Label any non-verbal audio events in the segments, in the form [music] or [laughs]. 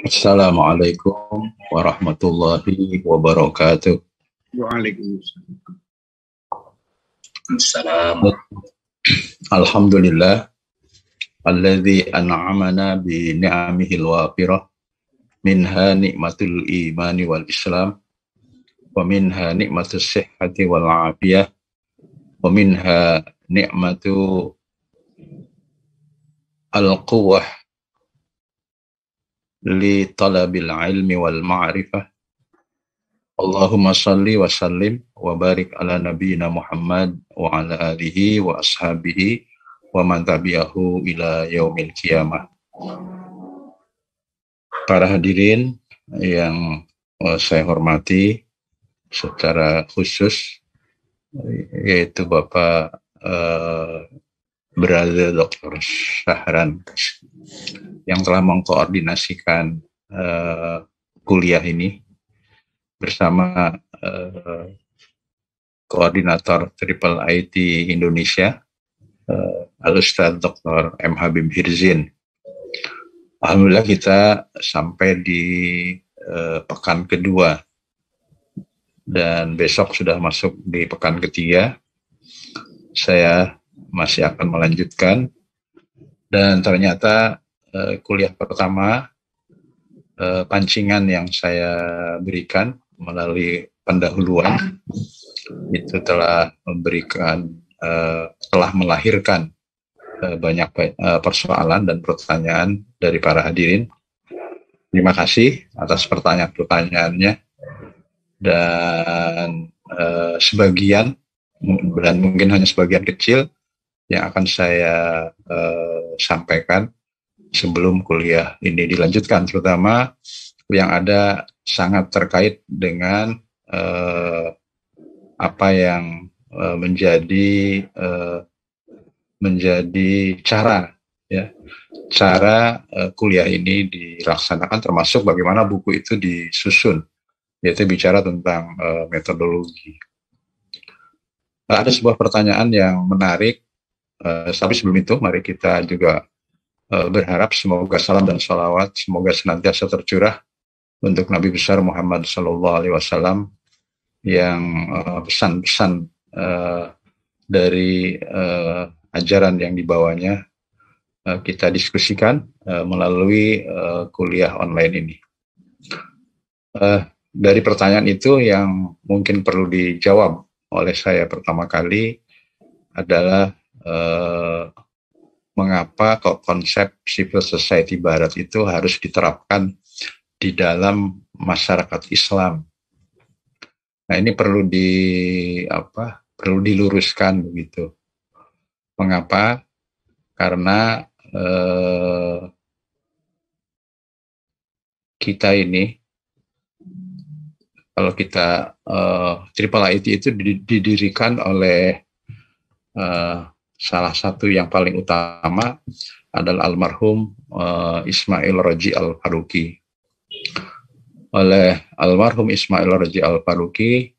Assalamualaikum warahmatullahi wabarakatuh. Waalaikumsalam. Alhamdulillah. alladzi an'amana bi al-wafira Minha nikmatul imani wal islam. Wa minha nikmatul sihhati wal afiyah. Wa minha nikmatu al quwwah litalabil ilmi wal ma'rifah. Allahumma salli wa sallim wa barik ala nabiyyina Muhammad wa ala alihi wa ashabihi wa man tabi'ahu ila yaumil qiyamah. Para hadirin yang eh, saya hormati secara khusus yaitu Bapak eh, Brother Dr. Sahran yang telah mengkoordinasikan uh, kuliah ini bersama uh, koordinator Triple IT Indonesia uh, eh, Alustad Dr. M. Habib Hirzin. Alhamdulillah kita sampai di uh, pekan kedua dan besok sudah masuk di pekan ketiga. Saya masih akan melanjutkan dan ternyata eh, kuliah pertama eh, pancingan yang saya berikan melalui pendahuluan itu telah memberikan eh, telah melahirkan eh, banyak eh, persoalan dan pertanyaan dari para hadirin. Terima kasih atas pertanyaan-pertanyaannya dan eh, sebagian dan mungkin hanya sebagian kecil yang akan saya uh, sampaikan sebelum kuliah ini dilanjutkan, terutama yang ada sangat terkait dengan uh, apa yang uh, menjadi uh, menjadi cara ya cara uh, kuliah ini dilaksanakan termasuk bagaimana buku itu disusun yaitu bicara tentang uh, metodologi. ada sebuah pertanyaan yang menarik tapi eh, sebelum itu, mari kita juga eh, berharap semoga salam dan salawat semoga senantiasa tercurah untuk Nabi besar Muhammad Sallallahu Alaihi Wasallam yang eh, pesan-pesan dari ajaran yang dibawanya kita diskusikan melalui kuliah online ini. Uh, dari pertanyaan itu yang mungkin perlu dijawab oleh saya pertama kali adalah eh, mengapa kok konsep civil society barat itu harus diterapkan di dalam masyarakat Islam. Nah, ini perlu di apa? perlu diluruskan begitu. Mengapa? Karena eh, kita ini kalau kita eh, triple IT itu didirikan oleh eh, salah satu yang paling utama adalah almarhum uh, Ismail Raji Al-Faruqi. Oleh almarhum Ismail Raji Al-Faruqi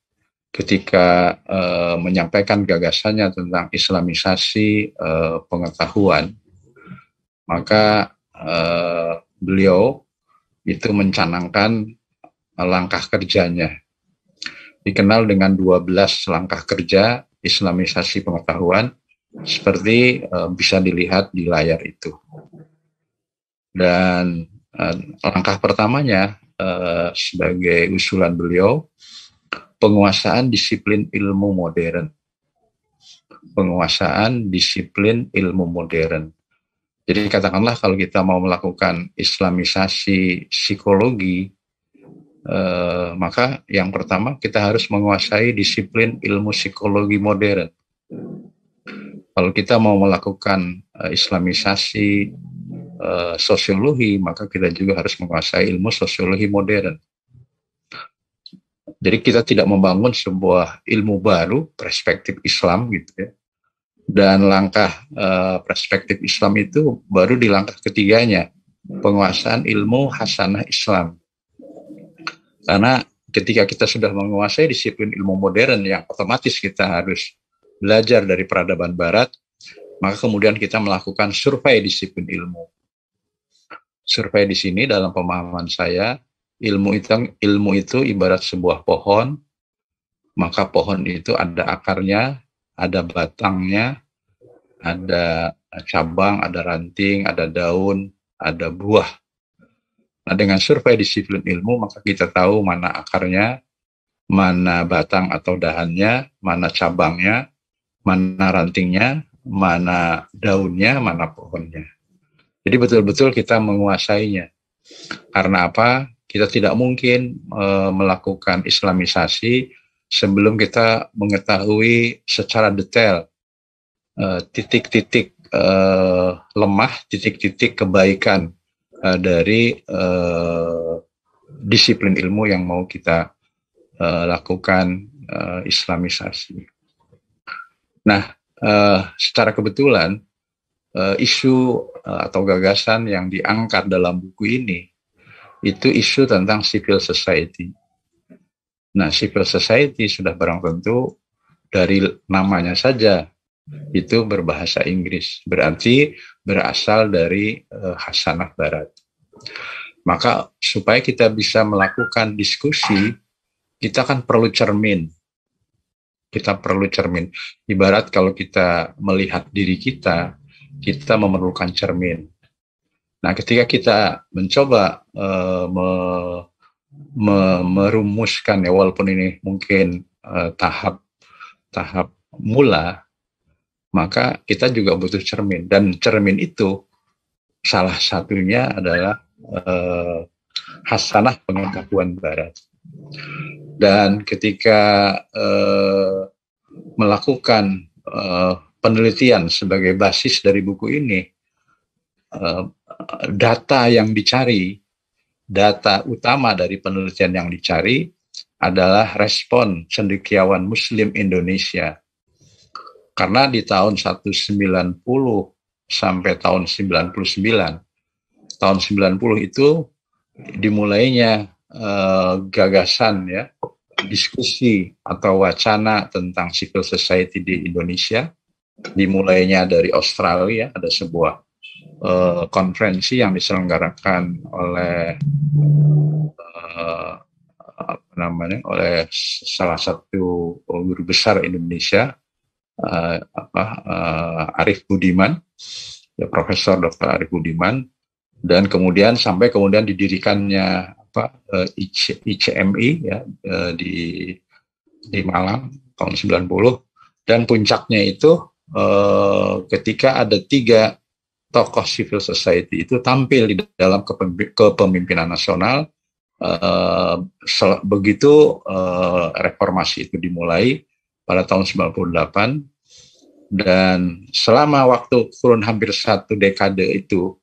ketika uh, menyampaikan gagasannya tentang islamisasi uh, pengetahuan, maka uh, beliau itu mencanangkan langkah kerjanya. Dikenal dengan 12 langkah kerja islamisasi pengetahuan seperti uh, bisa dilihat di layar itu. Dan uh, langkah pertamanya uh, sebagai usulan beliau penguasaan disiplin ilmu modern. Penguasaan disiplin ilmu modern. Jadi katakanlah kalau kita mau melakukan islamisasi psikologi, eh, maka yang pertama kita harus menguasai disiplin ilmu psikologi modern. Kalau kita mau melakukan eh, Islamisasi eh, sosiologi, maka kita juga harus menguasai ilmu sosiologi modern. Jadi kita tidak membangun sebuah ilmu baru perspektif Islam gitu ya. Dan langkah uh, perspektif Islam itu baru di langkah ketiganya penguasaan ilmu hasanah Islam. Karena ketika kita sudah menguasai disiplin ilmu modern yang otomatis kita harus belajar dari peradaban barat, maka kemudian kita melakukan survei disiplin ilmu. Survei di sini dalam pemahaman saya, ilmu itu ilmu itu ibarat sebuah pohon, maka pohon itu ada akarnya, ada batangnya, ada cabang, ada ranting, ada daun, ada buah. Nah, dengan survei disiplin ilmu, maka kita tahu mana akarnya, mana batang atau dahannya, mana cabangnya, mana rantingnya, mana daunnya, mana pohonnya. Jadi betul-betul kita menguasainya. Karena apa? Kita tidak mungkin e, melakukan islamisasi sebelum kita mengetahui secara detail eh, titik-titik e, e, lemah, titik-titik kebaikan dari disiplin ilmu yang mau kita lakukan islamisasi. Nah, uh, secara kebetulan uh, isu uh, atau gagasan yang diangkat dalam buku ini itu isu tentang civil society. Nah, civil society sudah barang tentu dari namanya saja itu berbahasa Inggris, berarti berasal dari uh, Hasanah Barat. Maka supaya kita bisa melakukan diskusi, kita kan perlu cermin kita perlu cermin. Ibarat kalau kita melihat diri kita, kita memerlukan cermin. Nah, ketika kita mencoba uh, me, me, merumuskan ya, walaupun ini mungkin uh, tahap tahap mula, maka kita juga butuh cermin. Dan cermin itu salah satunya adalah uh, hasanah pengetahuan barat. Dan ketika eh, melakukan eh, penelitian sebagai basis dari buku ini, eh, data yang dicari, data utama dari penelitian yang dicari adalah respon cendekiawan Muslim Indonesia. Karena di tahun 1990 sampai tahun 99, tahun 90 itu dimulainya uh, gagasan ya, diskusi atau wacana tentang civil society di Indonesia dimulainya dari Australia ada sebuah uh, konferensi yang diselenggarakan oleh uh, apa namanya oleh salah satu guru besar Indonesia uh, apa uh, Arif Budiman ya Profesor Dr. Arif Budiman dan kemudian sampai kemudian didirikannya apa uh, eh, ICMI ya uh, di di Malang tahun 90 dan puncaknya itu uh, ketika ada tiga tokoh civil society itu tampil di dalam kepemimpinan nasional uh, begitu uh, reformasi itu dimulai pada tahun 98 dan selama waktu kurun hampir satu dekade itu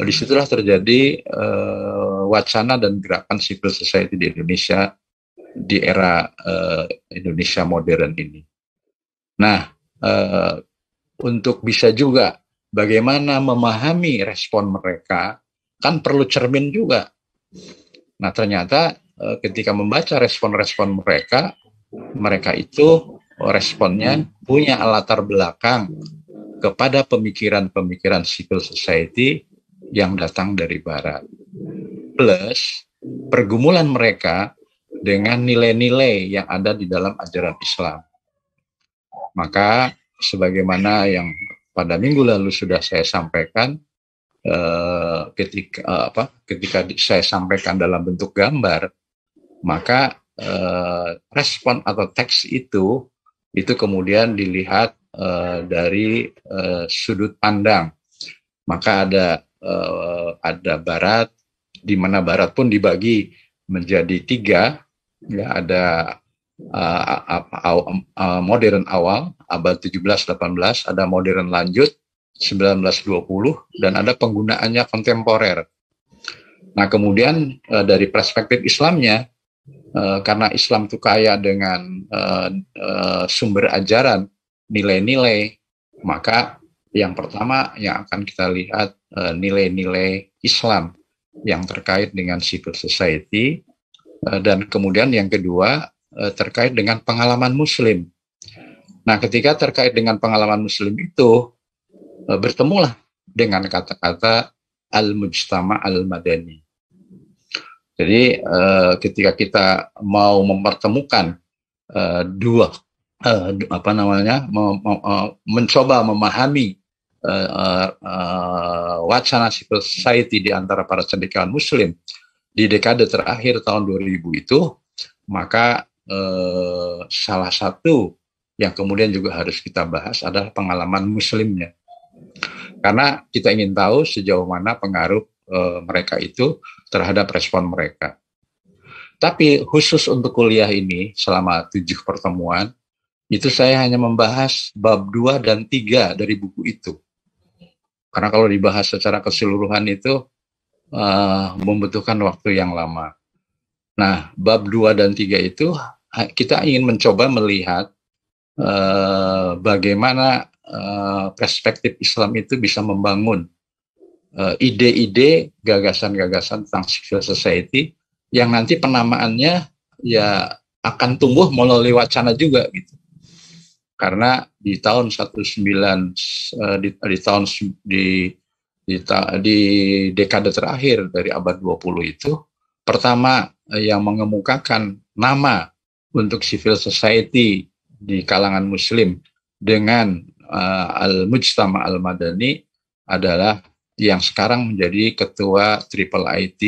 disitulah terjadi uh, wacana dan gerakan civil society di Indonesia di era uh, Indonesia modern ini. Nah, uh, untuk bisa juga bagaimana memahami respon mereka kan perlu cermin juga. Nah, ternyata uh, ketika membaca respon-respon mereka, mereka itu responnya punya latar belakang kepada pemikiran-pemikiran civil society yang datang dari barat pergumulan mereka dengan nilai-nilai yang ada di dalam ajaran Islam. Maka sebagaimana yang pada minggu lalu sudah saya sampaikan eh, ketika eh, apa ketika saya sampaikan dalam bentuk gambar, maka eh, respon atau teks itu itu kemudian dilihat eh, dari eh, sudut pandang. Maka ada eh, ada barat, di mana Barat pun dibagi menjadi tiga, ya ada uh, uh, uh, modern awal abad 17-18, ada modern lanjut 1920, dan ada penggunaannya kontemporer. Nah kemudian uh, dari perspektif Islamnya, uh, karena Islam itu kaya dengan uh, uh, sumber ajaran, nilai-nilai, maka yang pertama yang akan kita lihat uh, nilai-nilai nilai -nilai Islam yang terkait dengan civil society eh, dan kemudian yang kedua eh, terkait dengan pengalaman muslim. Nah, ketika terkait dengan pengalaman muslim itu eh, bertemulah dengan kata-kata al-mujtama al-madani. Jadi ketika kita mau mempertemukan dua apa namanya mencoba memahami uh, uh, wacana civil society di antara para cendekiawan muslim di dekade terakhir tahun 2000 itu maka uh, salah satu yang kemudian juga harus kita bahas adalah pengalaman muslimnya karena kita ingin tahu sejauh mana pengaruh mereka itu terhadap respon mereka tapi khusus untuk kuliah ini selama tujuh pertemuan itu saya hanya membahas bab dua dan tiga dari buku itu karena kalau dibahas secara keseluruhan itu uh, membutuhkan waktu yang lama. Nah, bab 2 dan 3 itu eh, kita ingin mencoba melihat uh, bagaimana uh, perspektif Islam itu bisa membangun ide-ide, uh, gagasan-gagasan tentang civil society yang nanti penamaannya ya akan tumbuh melalui wacana juga gitu karena di tahun 19 eh, di, di tahun di di, di dekade terakhir dari abad 20 itu pertama eh, yang mengemukakan nama untuk civil society di kalangan muslim dengan uh, al-mujtama al-madani adalah yang sekarang menjadi ketua Triple IT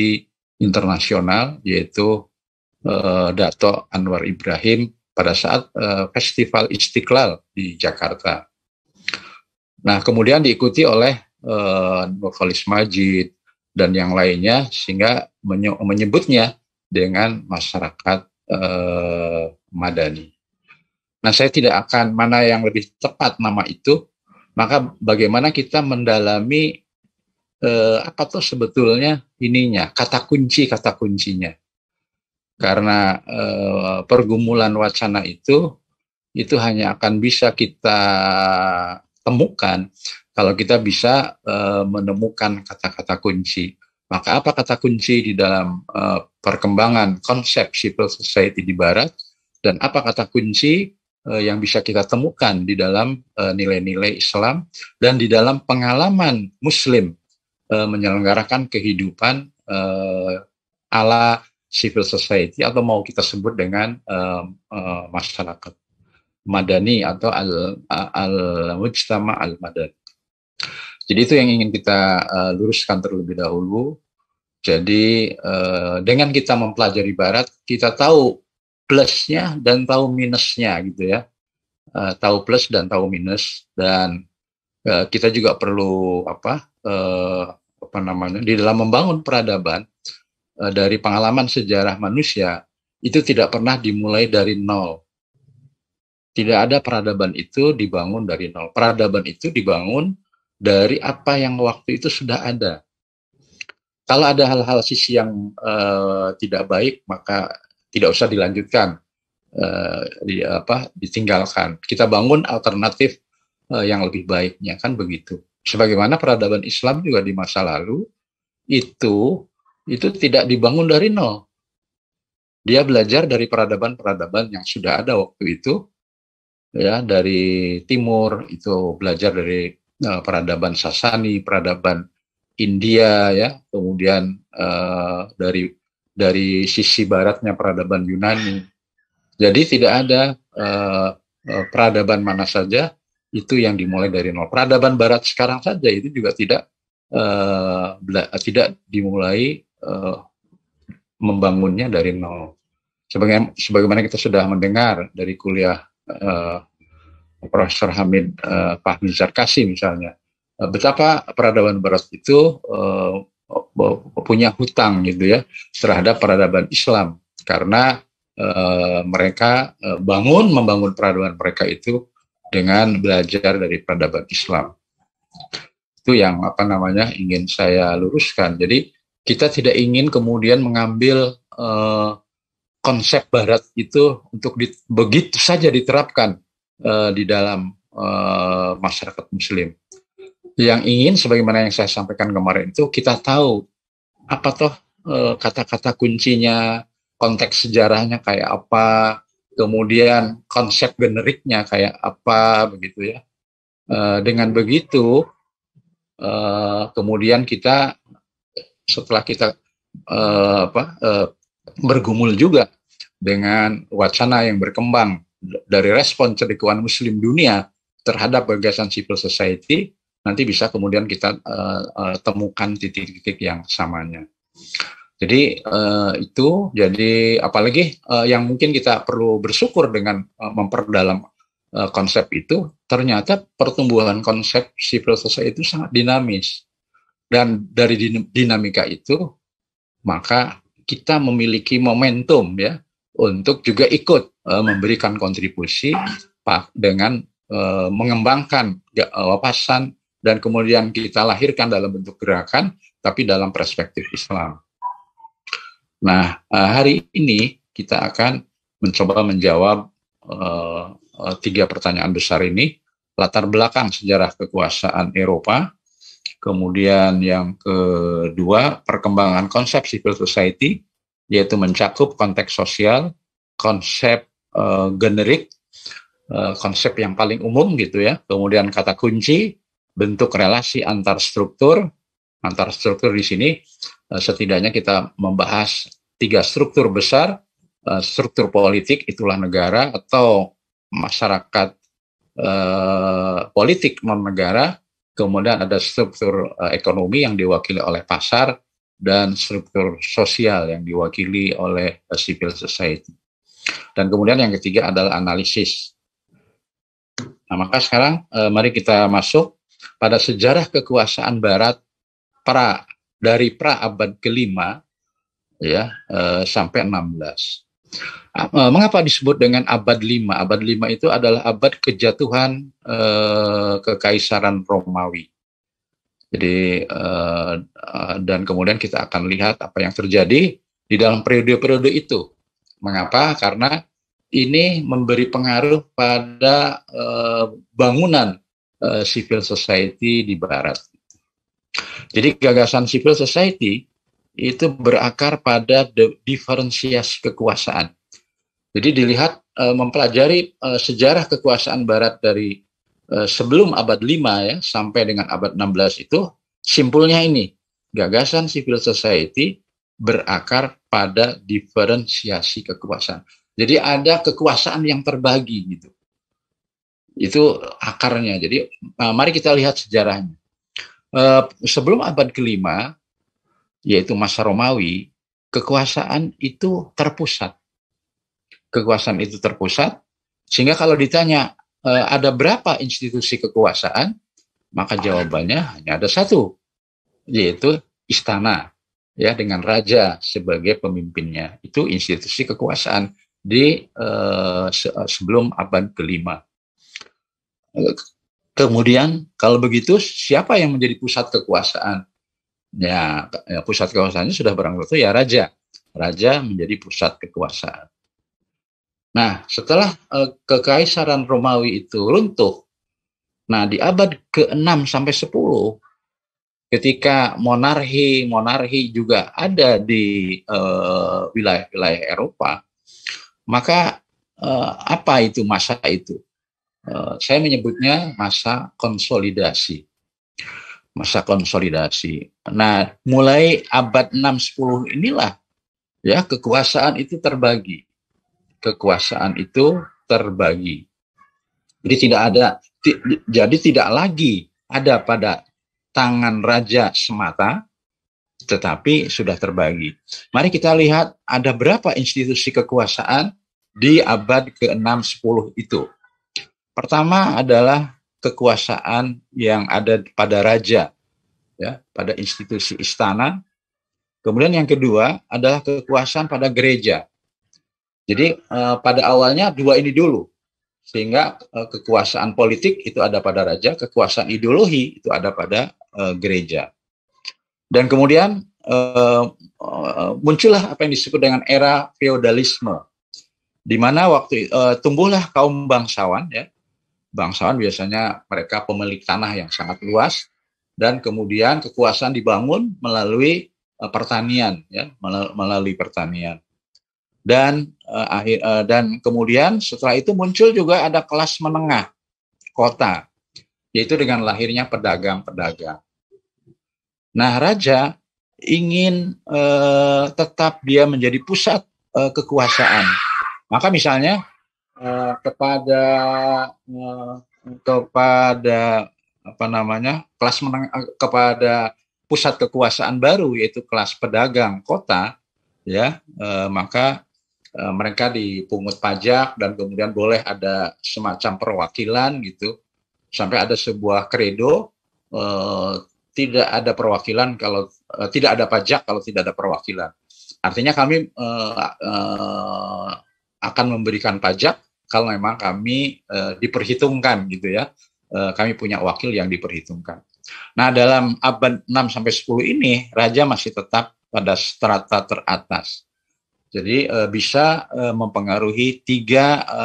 internasional yaitu uh, Dato Anwar Ibrahim pada saat uh, Festival Istiqlal di Jakarta. Nah, kemudian diikuti oleh uh, eh, Nurholis Majid dan yang lainnya sehingga menyebutnya dengan masyarakat uh, Madani. Nah, saya tidak akan mana yang lebih tepat nama itu, maka bagaimana kita mendalami eh, apa tuh sebetulnya ininya, kata kunci kata kuncinya karena eh, pergumulan wacana itu itu hanya akan bisa kita temukan kalau kita bisa eh, menemukan kata-kata kunci. Maka apa kata kunci di dalam eh, perkembangan konsep civil society di Barat dan apa kata kunci eh, yang bisa kita temukan di dalam eh, nilai-nilai Islam dan di dalam pengalaman Muslim eh, menyelenggarakan kehidupan eh, ala civil society atau mau kita sebut dengan uh, uh, masyarakat madani atau al al mujtama al madani. Jadi itu yang ingin kita uh, luruskan terlebih dahulu. Jadi uh, dengan kita mempelajari barat, kita tahu plusnya dan tahu minusnya gitu ya. Uh, tahu plus dan tahu minus dan uh, kita juga perlu apa uh, apa namanya di dalam membangun peradaban Eh, dari pengalaman sejarah manusia itu tidak pernah dimulai dari nol. Tidak ada peradaban itu dibangun dari nol. Peradaban itu dibangun dari apa yang waktu itu sudah ada. Kalau ada hal-hal sisi yang uh, tidak baik, maka tidak usah dilanjutkan, uh, di, apa, ditinggalkan. Kita bangun alternatif uh, yang lebih baiknya kan begitu. Sebagaimana peradaban Islam juga di masa lalu itu itu tidak dibangun dari nol. Dia belajar dari peradaban-peradaban yang sudah ada waktu itu, ya dari timur itu belajar dari uh, peradaban Sasani, peradaban India, ya kemudian uh, dari dari sisi baratnya peradaban Yunani. Jadi tidak ada uh, peradaban mana saja itu yang dimulai dari nol. Peradaban barat sekarang saja itu juga tidak uh, tidak dimulai uh, membangunnya dari nol. Sebagai, sebagaimana kita sudah mendengar dari kuliah uh, Profesor Hamid uh, Fahmi Zarkasi misalnya, uh, betapa peradaban Barat itu uh, punya hutang gitu ya terhadap peradaban Islam karena uh, mereka bangun membangun peradaban mereka itu dengan belajar dari peradaban Islam. Itu yang apa namanya ingin saya luruskan. Jadi kita tidak ingin kemudian mengambil uh, konsep Barat itu untuk di, begitu saja diterapkan uh, di dalam uh, masyarakat Muslim. Yang ingin, sebagaimana yang saya sampaikan kemarin itu, kita tahu apa toh kata kata-kata kuncinya, konteks sejarahnya kayak apa, kemudian konsep generiknya kayak apa, begitu ya. Uh, dengan begitu, uh, kemudian kita setelah kita uh, apa, uh, bergumul juga dengan wacana yang berkembang dari respon cerikuan Muslim dunia terhadap gagasan civil society, nanti bisa kemudian kita uh, uh, temukan titik-titik yang samanya. Jadi uh, itu, jadi apalagi uh, yang mungkin kita perlu bersyukur dengan uh, memperdalam uh, konsep itu, ternyata pertumbuhan konsep civil society itu sangat dinamis dan dari dinamika itu, maka kita memiliki momentum ya untuk juga ikut uh, memberikan kontribusi Pak dengan uh, mengembangkan ya, eh, wawasan dan kemudian kita lahirkan dalam bentuk gerakan tapi dalam perspektif Islam. Nah, uh, hari ini kita akan mencoba menjawab uh, tiga pertanyaan besar ini, latar belakang sejarah kekuasaan Eropa, Kemudian yang kedua, perkembangan konsep civil society, yaitu mencakup konteks sosial, konsep uh, generik, uh, konsep yang paling umum gitu ya. Kemudian kata kunci, bentuk relasi antar struktur, antar struktur di sini uh, setidaknya kita membahas tiga struktur besar, uh, struktur politik itulah negara atau masyarakat uh, politik non negara kemudian ada struktur eh, ekonomi yang diwakili oleh pasar dan struktur sosial yang diwakili oleh eh, civil society. Dan kemudian yang ketiga adalah analisis. Nah, maka sekarang eh, mari kita masuk pada sejarah kekuasaan barat pra dari pra abad kelima ya sampai 16. Eh, mengapa disebut dengan abad 5? Abad 5 itu adalah abad kejatuhan uh, kekaisaran Romawi. Jadi eh, dan kemudian kita akan lihat apa yang terjadi di dalam periode-periode itu. Mengapa? Karena ini memberi pengaruh pada uh, bangunan uh, civil society di barat. Jadi gagasan civil society itu berakar pada diferensiasi kekuasaan. Jadi dilihat e, mempelajari e, sejarah kekuasaan barat dari e, sebelum abad 5 ya sampai dengan abad 16 itu simpulnya ini, gagasan civil society berakar pada diferensiasi kekuasaan. Jadi ada kekuasaan yang terbagi gitu. Itu akarnya. Jadi mari kita lihat sejarahnya. sebelum abad kelima yaitu masa Romawi, kekuasaan itu terpusat. Kekuasaan itu terpusat, sehingga kalau ditanya e, ada berapa institusi kekuasaan, maka jawabannya hanya ada satu, yaitu istana, ya dengan raja sebagai pemimpinnya. Itu institusi kekuasaan di e, se sebelum abad kelima. Kemudian kalau begitu siapa yang menjadi pusat kekuasaan? Ya, ya pusat kekuasaannya sudah barang tentu ya raja. Raja menjadi pusat kekuasaan. Nah, setelah eh, kekaisaran Romawi itu runtuh, nah di abad ke-6 sampai 10 ketika monarhi-monarhi juga ada di eh, wilayah-wilayah eh, Eropa, maka eh, apa itu masa itu? Eh, saya menyebutnya masa konsolidasi masa konsolidasi. Nah, mulai abad 6-10 inilah ya kekuasaan itu terbagi. Kekuasaan itu terbagi. Jadi tidak ada jadi tidak lagi ada pada tangan raja semata tetapi sudah terbagi. Mari kita lihat ada berapa institusi kekuasaan di abad ke-6 10 itu. Pertama adalah kekuasaan yang ada pada raja, ya, pada institusi istana. Kemudian yang kedua adalah kekuasaan pada gereja. Jadi eh, pada awalnya dua ini dulu, sehingga eh, kekuasaan politik itu ada pada raja, kekuasaan ideologi itu ada pada eh, gereja. Dan kemudian eh, eh muncullah apa yang disebut dengan era feodalisme, di mana waktu eh, tumbuhlah kaum bangsawan, ya, bangsawan biasanya mereka pemilik tanah yang sangat luas dan kemudian kekuasaan dibangun melalui uh, pertanian ya melalui pertanian dan uh, akhir uh, dan kemudian setelah itu muncul juga ada kelas menengah kota yaitu dengan lahirnya pedagang-pedagang. Nah, raja ingin uh, tetap dia menjadi pusat uh, kekuasaan. Maka misalnya Eh, kepada uh, kepada apa namanya kelas menang eh, kepada pusat kekuasaan baru yaitu kelas pedagang kota ya uh, maka uh, mereka dipungut pajak dan kemudian boleh ada semacam perwakilan gitu sampai ada sebuah kredo uh, tidak ada perwakilan kalau uh, tidak ada pajak kalau tidak ada perwakilan. Artinya kami uh, uh, akan memberikan pajak kalau memang kami e, diperhitungkan gitu ya. E, kami punya wakil yang diperhitungkan. Nah, dalam abad 6 sampai 10 ini raja masih tetap pada strata teratas. Jadi e, bisa e, mempengaruhi tiga e,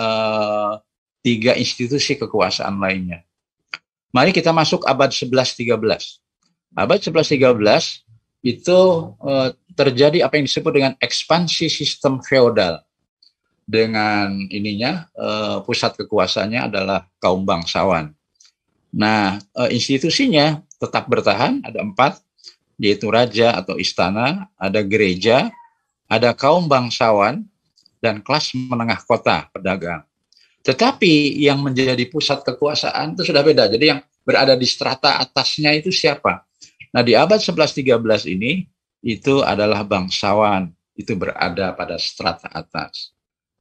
tiga institusi kekuasaan lainnya. Mari kita masuk abad 11-13. Abad 11-13 itu terjadi apa yang disebut dengan ekspansi sistem feodal dengan ininya uh, pusat kekuasaannya adalah kaum bangsawan. Nah, uh, institusinya tetap bertahan ada empat, yaitu raja atau istana, ada gereja, ada kaum bangsawan dan kelas menengah kota pedagang. Tetapi yang menjadi pusat kekuasaan itu sudah beda. Jadi yang berada di strata atasnya itu siapa? Nah, di abad 11-13 ini itu adalah bangsawan, itu berada pada strata atas.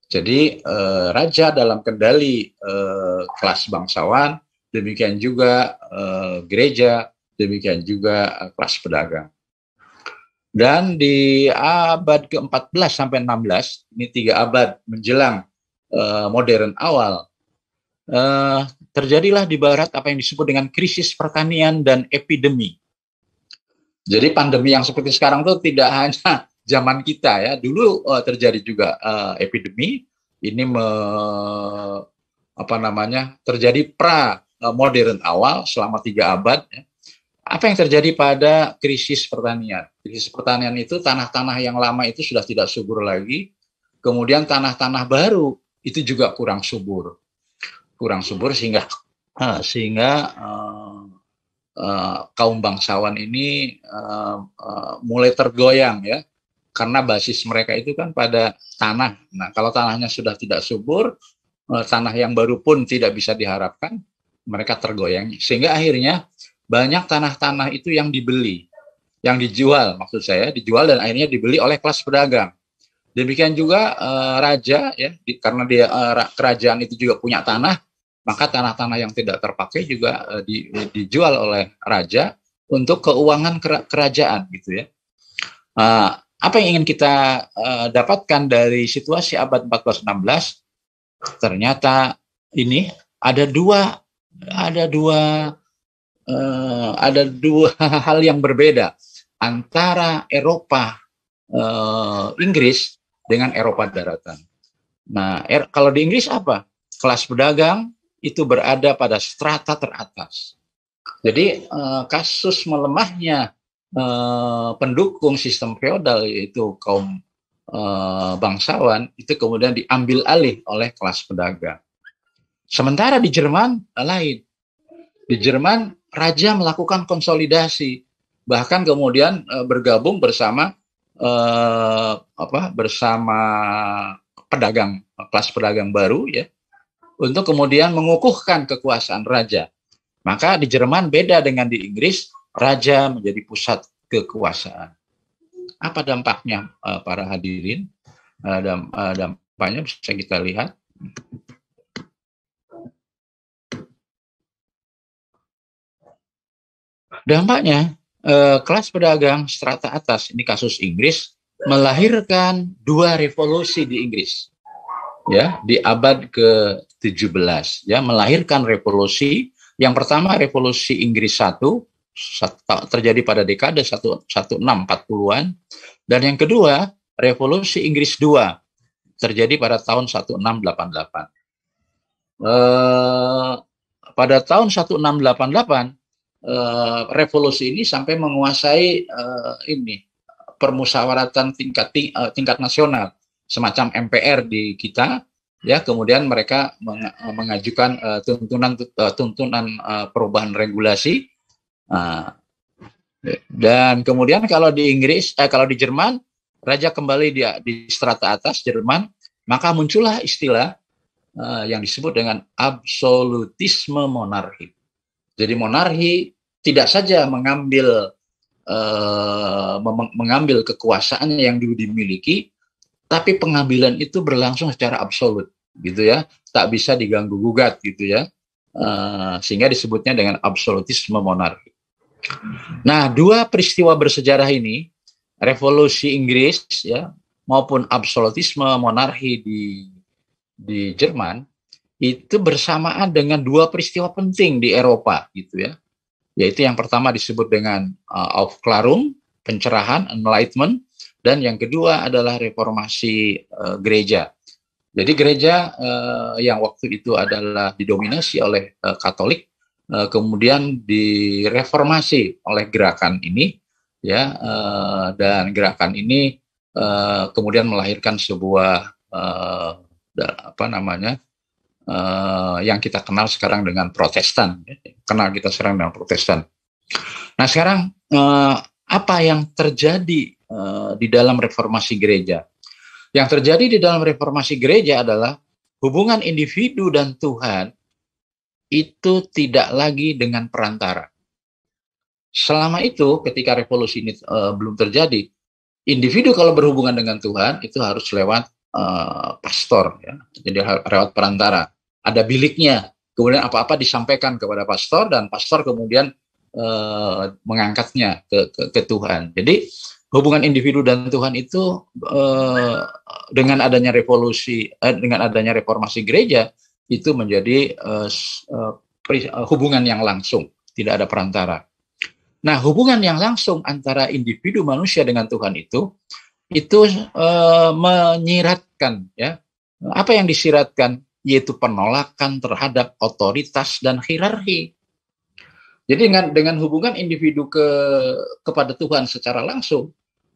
Jadi eh, raja dalam kendali eh, kelas bangsawan, demikian juga eh, gereja, demikian juga eh, kelas pedagang. Dan di abad ke-14 sampai 16, ini tiga abad menjelang eh, modern awal, eh, terjadilah di barat apa yang disebut dengan krisis pertanian dan epidemi. Jadi pandemi yang seperti sekarang itu tidak [laughs] hanya zaman kita ya. Dulu uh, terjadi juga uh, epidemi ini me, apa namanya? terjadi pra eh, modern awal selama tiga abad ya. Apa yang terjadi pada krisis pertanian? Krisis pertanian itu tanah-tanah yang lama itu sudah tidak subur lagi. Kemudian tanah-tanah baru itu juga kurang subur. Kurang subur sehingga sehingga uh, uh, kaum bangsawan ini uh, uh, mulai tergoyang ya karena basis mereka itu kan pada tanah. Nah, kalau tanahnya sudah tidak subur, eh, tanah yang baru pun tidak bisa diharapkan, mereka tergoyang. Sehingga akhirnya banyak tanah-tanah itu yang dibeli, yang dijual maksud saya, dijual dan akhirnya dibeli oleh kelas pedagang. Demikian juga uh, raja ya, di, karena dia uh, kerajaan itu juga punya tanah, maka tanah-tanah yang tidak terpakai juga uh, di, dijual oleh raja untuk keuangan kera kerajaan gitu ya. Uh, apa yang ingin kita uh, dapatkan dari situasi abad 1416? Ternyata ini ada dua ada dua uh, ada dua [laughs] hal yang berbeda antara Eropa uh, Inggris dengan Eropa daratan. Nah, er, kalau di Inggris apa? Kelas pedagang itu berada pada strata teratas. Jadi uh, kasus melemahnya eh, pendukung sistem feodal yaitu kaum eh, bangsawan itu kemudian diambil alih oleh kelas pedagang. Sementara di Jerman eh, lain. Di Jerman raja melakukan konsolidasi bahkan kemudian eh, bergabung bersama eh, apa bersama pedagang kelas pedagang baru ya untuk kemudian mengukuhkan kekuasaan raja. Maka di Jerman beda dengan di Inggris raja menjadi pusat kekuasaan. Apa dampaknya eh, para hadirin? Uh, eh, damp uh, eh, dampaknya bisa kita lihat. Dampaknya kelas pedagang strata atas ini kasus Inggris melahirkan dua revolusi di Inggris. Ya, di abad ke-17 ya melahirkan revolusi yang pertama revolusi Inggris 1 terjadi pada dekade 1640-an dan yang kedua revolusi Inggris II terjadi pada tahun 1688. Eh, pada tahun 1688 eh, revolusi ini sampai menguasai eh, ini permusyawaratan tingkat eh, tingkat nasional semacam MPR di kita ya kemudian mereka mengajukan uh, tuntunan uh, tuntunan uh, perubahan regulasi Nah, dan kemudian kalau di Inggris, eh, kalau di Jerman, raja kembali dia di strata atas Jerman, maka muncullah istilah eh, yang disebut dengan absolutisme monarki. Jadi monarki tidak saja mengambil eh, mengambil kekuasaannya yang dimiliki, tapi pengambilan itu berlangsung secara absolut, gitu ya, tak bisa diganggu gugat, gitu ya, eh, sehingga disebutnya dengan absolutisme monarki. Nah, dua peristiwa bersejarah ini, revolusi Inggris ya maupun absolutisme monarki di di Jerman itu bersamaan dengan dua peristiwa penting di Eropa gitu ya. Yaitu yang pertama disebut dengan uh, Aufklärung, pencerahan enlightenment dan yang kedua adalah reformasi uh, gereja. Jadi gereja uh, yang waktu itu adalah didominasi oleh uh, Katolik Eh, kemudian direformasi oleh gerakan ini ya eh, dan gerakan ini eh, kemudian melahirkan sebuah apa namanya yang kita kenal sekarang dengan Protestan ya, kenal kita sekarang dengan Protestan nah sekarang apa yang terjadi di dalam reformasi gereja yang terjadi di dalam reformasi gereja adalah hubungan individu dan Tuhan itu tidak lagi dengan perantara. Selama itu, ketika revolusi ini uh, belum terjadi, individu kalau berhubungan dengan Tuhan itu harus lewat uh, pastor, ya. jadi lewat perantara. Ada biliknya, kemudian apa-apa disampaikan kepada pastor dan pastor kemudian uh, mengangkatnya ke, ke, ke Tuhan. Jadi hubungan individu dan Tuhan itu uh, dengan adanya revolusi, uh, dengan adanya reformasi gereja itu menjadi uh, uh, hubungan yang langsung, tidak ada perantara. Nah, hubungan yang langsung antara individu manusia dengan Tuhan itu itu uh, menyiratkan ya. Apa yang disiratkan yaitu penolakan terhadap otoritas dan hierarki. Jadi dengan dengan hubungan individu ke kepada Tuhan secara langsung,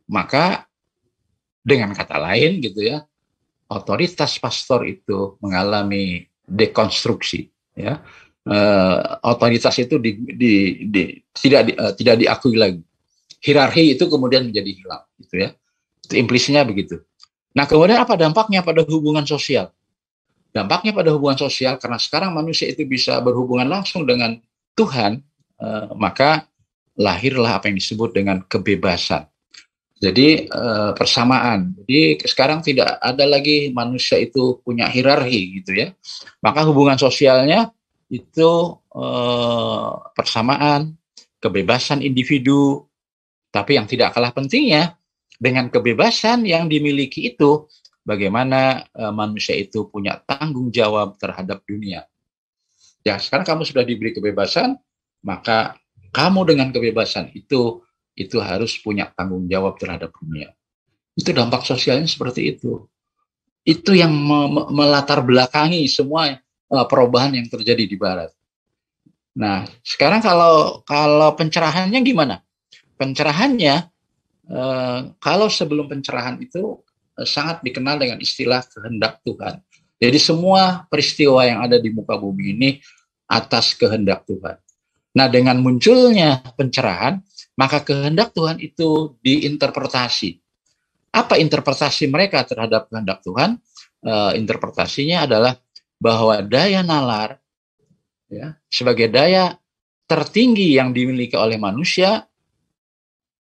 maka dengan kata lain gitu ya, otoritas pastor itu mengalami dekonstruksi ya uh, otoritas itu di, di, di, tidak di, uh, tidak diakui lagi hierarki itu kemudian menjadi hilang gitu ya implisinya begitu nah kemudian apa dampaknya pada hubungan sosial dampaknya pada hubungan sosial karena sekarang manusia itu bisa berhubungan langsung dengan Tuhan uh, maka lahirlah apa yang disebut dengan kebebasan jadi eh, persamaan. Jadi sekarang tidak ada lagi manusia itu punya hierarki gitu ya. Maka hubungan sosialnya itu eh, persamaan, kebebasan individu. Tapi yang tidak kalah pentingnya dengan kebebasan yang dimiliki itu bagaimana eh, manusia itu punya tanggung jawab terhadap dunia. Ya, sekarang kamu sudah diberi kebebasan, maka kamu dengan kebebasan itu itu harus punya tanggung jawab terhadap dunia. Itu dampak sosialnya seperti itu. Itu yang me melatar belakangi semua uh, perubahan yang terjadi di Barat. Nah, sekarang kalau kalau pencerahannya gimana? Pencerahannya uh, kalau sebelum pencerahan itu uh, sangat dikenal dengan istilah kehendak Tuhan. Jadi semua peristiwa yang ada di muka bumi ini atas kehendak Tuhan. Nah, dengan munculnya pencerahan, maka kehendak Tuhan itu diinterpretasi. Apa interpretasi mereka terhadap kehendak Tuhan? E, interpretasinya adalah bahwa daya nalar ya, sebagai daya tertinggi yang dimiliki oleh manusia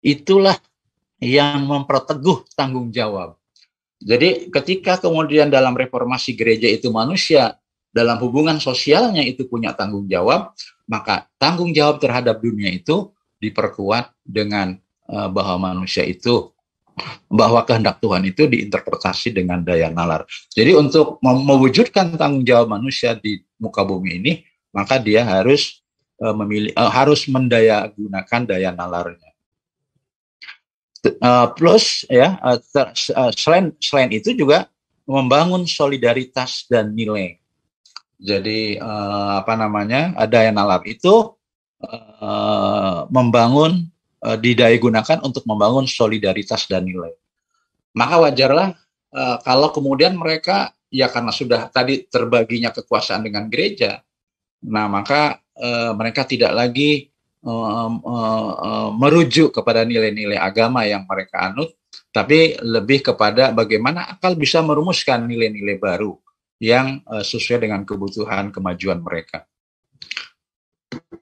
itulah yang memperteguh tanggung jawab. Jadi ketika kemudian dalam reformasi gereja itu manusia dalam hubungan sosialnya itu punya tanggung jawab, maka tanggung jawab terhadap dunia itu diperkuat dengan uh, bahwa manusia itu bahwa kehendak Tuhan itu diinterpretasi dengan daya nalar. Jadi untuk mewujudkan tanggung jawab manusia di muka bumi ini, maka dia harus uh, memilih uh, harus mendaya gunakan daya nalarnya. Uh, plus ya uh, uh, selain selain itu juga membangun solidaritas dan nilai. Jadi uh, apa namanya? ada yang nalar itu Eh, membangun uh, eh, didaya gunakan untuk membangun solidaritas dan nilai. Maka wajarlah uh, kalau kemudian mereka ya karena sudah tadi terbaginya kekuasaan dengan gereja, nah maka uh, mereka tidak lagi uh, uh, uh, merujuk kepada nilai-nilai agama yang mereka anut, tapi lebih kepada bagaimana akal bisa merumuskan nilai-nilai baru yang uh, sesuai dengan kebutuhan kemajuan mereka.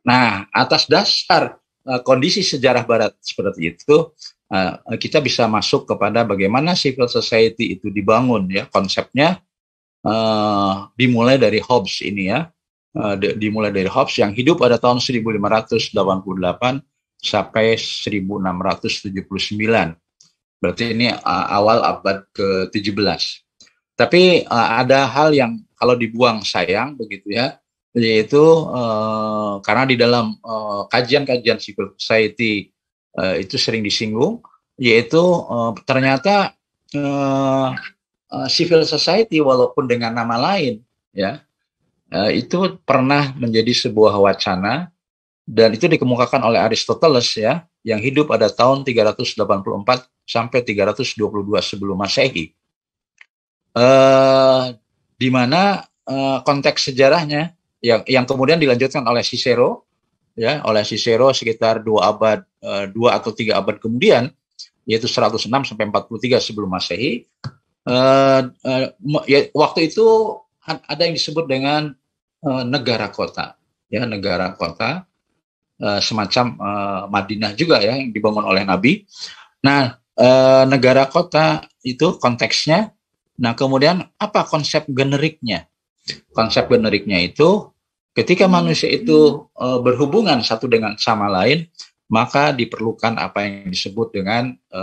Nah, atas dasar uh, kondisi sejarah Barat seperti itu, uh, kita bisa masuk kepada bagaimana civil society itu dibangun ya konsepnya uh, dimulai dari Hobbes ini ya, uh, dimulai dari Hobbes yang hidup pada tahun 1588 sampai 1679. Berarti ini uh, awal abad ke-17. Tapi uh, ada hal yang kalau dibuang sayang begitu ya yaitu uh, karena di dalam eh, kajian-kajian uh, civil society uh, itu sering disinggung yaitu uh, ternyata uh, civil society walaupun dengan nama lain ya uh, itu pernah menjadi sebuah wacana dan itu dikemukakan oleh Aristoteles ya yang hidup pada tahun 384 sampai 322 sebelum Masehi. Uh, di mana uh, konteks sejarahnya yang yang kemudian dilanjutkan oleh Cicero ya oleh Cicero sekitar dua abad eh, dua atau tiga abad kemudian yaitu 106 sampai 43 sebelum Masehi eh, eh, ya, waktu itu ada yang disebut dengan negara kota ya negara kota semacam Madinah juga ya yang dibangun oleh Nabi nah negara kota itu konteksnya nah kemudian apa konsep generiknya konsep generiknya itu Ketika hmm. manusia itu e, berhubungan satu dengan sama lain, maka diperlukan apa yang disebut dengan e,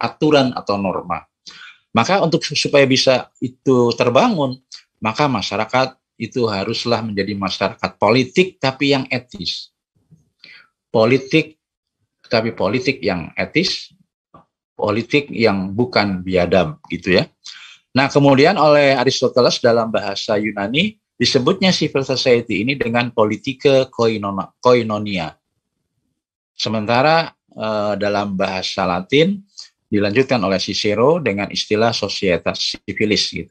aturan atau norma. Maka untuk supaya bisa itu terbangun, maka masyarakat itu haruslah menjadi masyarakat politik tapi yang etis. Politik tapi politik yang etis, politik yang bukan biadab gitu ya. Nah, kemudian oleh Aristoteles dalam bahasa Yunani Disebutnya civil society ini dengan politike koinonia. Sementara eh, dalam bahasa Latin dilanjutkan oleh Cicero dengan istilah societas civilis gitu.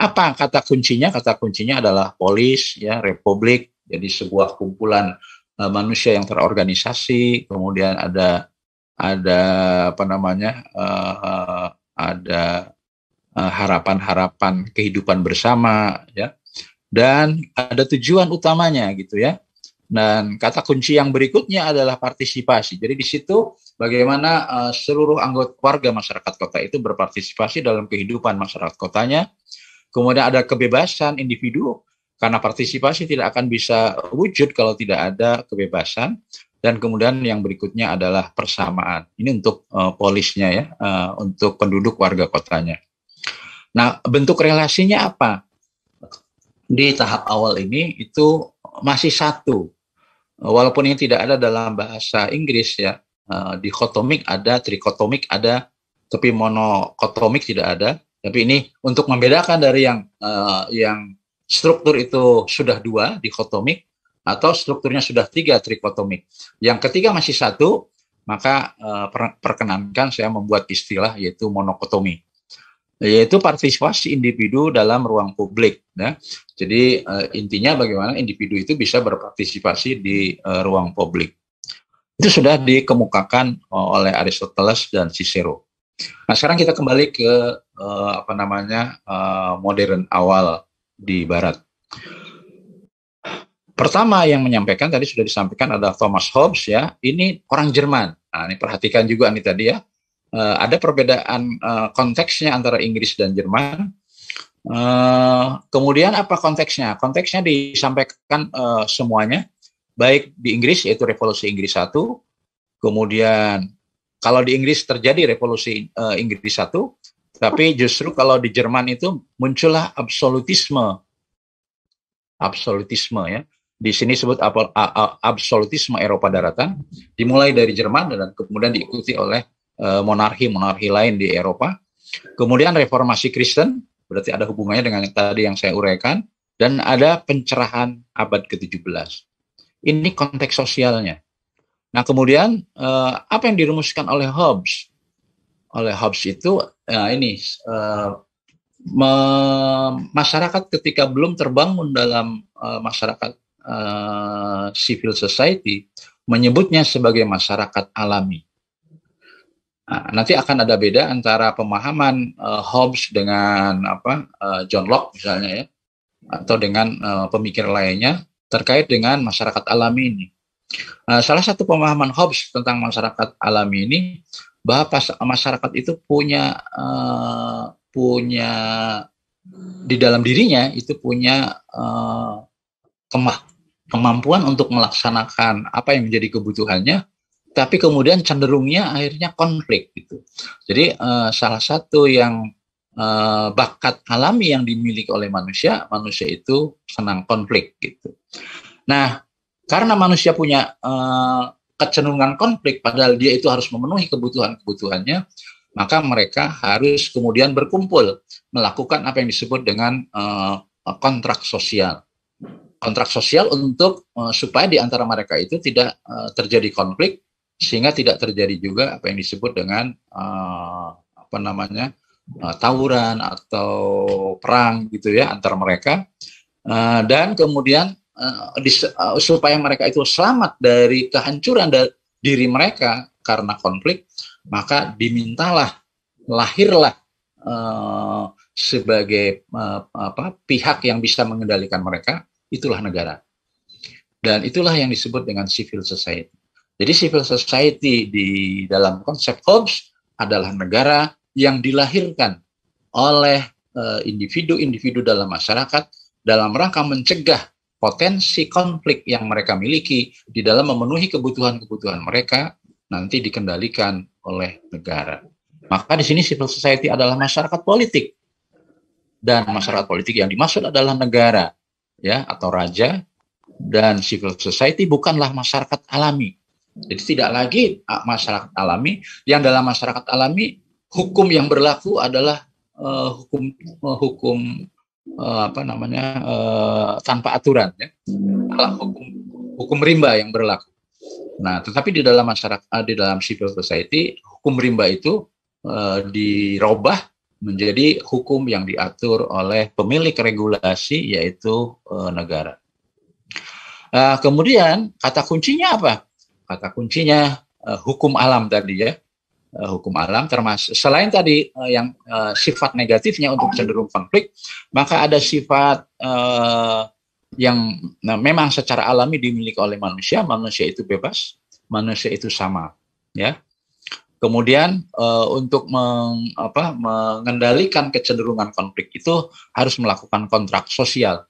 Apa kata kuncinya? Kata kuncinya adalah polis ya, republik, jadi sebuah kumpulan eh, manusia yang terorganisasi, kemudian ada ada apa namanya? uh, ada eh, harapan-harapan kehidupan bersama ya dan ada tujuan utamanya gitu ya. Dan kata kunci yang berikutnya adalah partisipasi. Jadi di situ bagaimana uh, seluruh anggota warga masyarakat kota itu berpartisipasi dalam kehidupan masyarakat kotanya. Kemudian ada kebebasan individu karena partisipasi tidak akan bisa wujud kalau tidak ada kebebasan. Dan kemudian yang berikutnya adalah persamaan. Ini untuk uh, polisnya ya, uh, untuk penduduk warga kotanya. Nah, bentuk relasinya apa? di tahap awal ini itu masih satu. Walaupun ini tidak ada dalam bahasa Inggris ya, eh, dikotomik ada, trikotomik ada, tapi monokotomik tidak ada. Tapi ini untuk membedakan dari yang eh, yang struktur itu sudah dua dikotomik atau strukturnya sudah tiga trikotomik. Yang ketiga masih satu, maka eh, perkenankan saya membuat istilah yaitu monokotomi yaitu partisipasi individu dalam ruang publik. Ya. Jadi uh, intinya bagaimana individu itu bisa berpartisipasi di uh, ruang publik. Itu sudah dikemukakan uh, oleh Aristoteles dan Cicero. Nah sekarang kita kembali ke uh, apa namanya uh, modern awal di Barat. Pertama yang menyampaikan tadi sudah disampaikan ada Thomas Hobbes ya. Ini orang Jerman. Nah, ini perhatikan juga nih tadi ya uh, ada perbedaan uh, konteksnya antara Inggris dan Jerman. Uh, kemudian apa konteksnya? Konteksnya disampaikan uh, semuanya, baik di Inggris yaitu Revolusi Inggris satu, kemudian kalau di Inggris terjadi Revolusi uh, Inggris satu, tapi justru kalau di Jerman itu muncullah absolutisme, absolutisme ya. Di sini disebut absolutisme Eropa daratan, dimulai dari Jerman dan kemudian diikuti oleh monarki-monarki eh, lain di Eropa. Kemudian reformasi Kristen, berarti ada hubungannya dengan yang tadi yang saya uraikan, dan ada pencerahan abad ke-17. Ini konteks sosialnya. Nah kemudian eh, apa yang dirumuskan oleh Hobbes? Oleh Hobbes itu, eh, ini masyarakat ketika belum terbangun dalam masyarakat civil society, menyebutnya sebagai masyarakat alami Nah, nanti akan ada beda antara pemahaman uh, Hobbes dengan apa uh, John Locke misalnya ya atau dengan uh, pemikir lainnya terkait dengan masyarakat alami ini. Nah, salah satu pemahaman Hobbes tentang masyarakat alami ini bahwa masyarakat itu punya uh, punya di dalam dirinya itu punya uh, kemah kemampuan untuk melaksanakan apa yang menjadi kebutuhannya tapi kemudian cenderungnya akhirnya konflik gitu. Jadi uh, salah satu yang uh, bakat alami yang dimiliki oleh manusia, manusia itu senang konflik gitu. Nah, karena manusia punya uh, kecenderungan konflik padahal dia itu harus memenuhi kebutuhan-kebutuhannya, maka mereka harus kemudian berkumpul melakukan apa yang disebut dengan uh, kontrak sosial. Kontrak sosial untuk uh, supaya di antara mereka itu tidak uh, terjadi konflik sehingga tidak terjadi juga apa yang disebut dengan uh, apa namanya uh, tawuran atau perang gitu ya antar mereka uh, dan kemudian uh, dis, uh, supaya mereka itu selamat dari kehancuran dari diri mereka karena konflik maka dimintalah lahirlah uh, sebagai uh, apa pihak yang bisa mengendalikan mereka itulah negara dan itulah yang disebut dengan civil society jadi civil society di dalam konsep Hobbes adalah negara yang dilahirkan oleh eh, individu-individu dalam masyarakat dalam rangka mencegah potensi konflik yang mereka miliki di dalam memenuhi kebutuhan-kebutuhan mereka nanti dikendalikan oleh negara. Maka di sini civil society adalah masyarakat politik dan masyarakat politik yang dimaksud adalah negara ya atau raja dan civil society bukanlah masyarakat alami jadi tidak lagi ah, masyarakat alami yang dalam masyarakat alami hukum yang berlaku adalah uh, hukum uh, hukum uh, apa namanya uh, tanpa aturan ya. Alah, hukum hukum rimba yang berlaku. Nah, tetapi di dalam masyarakat di dalam civil society hukum rimba itu uh, dirobah menjadi hukum yang diatur oleh pemilik regulasi yaitu uh, negara. Uh, kemudian kata kuncinya apa? Maka kuncinya uh, hukum alam tadi ya. Uh, hukum alam termasuk selain tadi uh, yang uh, sifat negatifnya untuk cenderung konflik, maka ada sifat uh, yang nah, memang secara alami dimiliki oleh manusia, manusia itu bebas, manusia itu sama, ya. Kemudian uh, untuk meng, apa, mengendalikan kecenderungan konflik itu harus melakukan kontrak sosial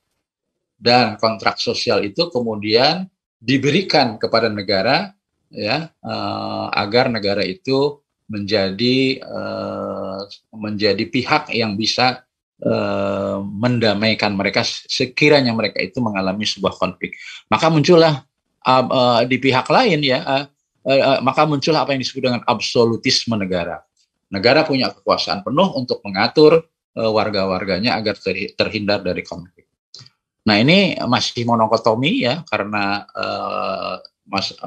dan kontrak sosial itu kemudian diberikan kepada negara ya uh, agar negara itu menjadi uh, menjadi pihak yang bisa uh, mendamaikan mereka sekiranya mereka itu mengalami sebuah konflik maka muncullah uh, uh, di pihak lain ya uh, uh, uh, maka muncullah apa yang disebut dengan absolutisme negara negara punya kekuasaan penuh untuk mengatur uh, warga-warganya agar terhindar dari konflik Nah ini masih monokotomi ya karena uh,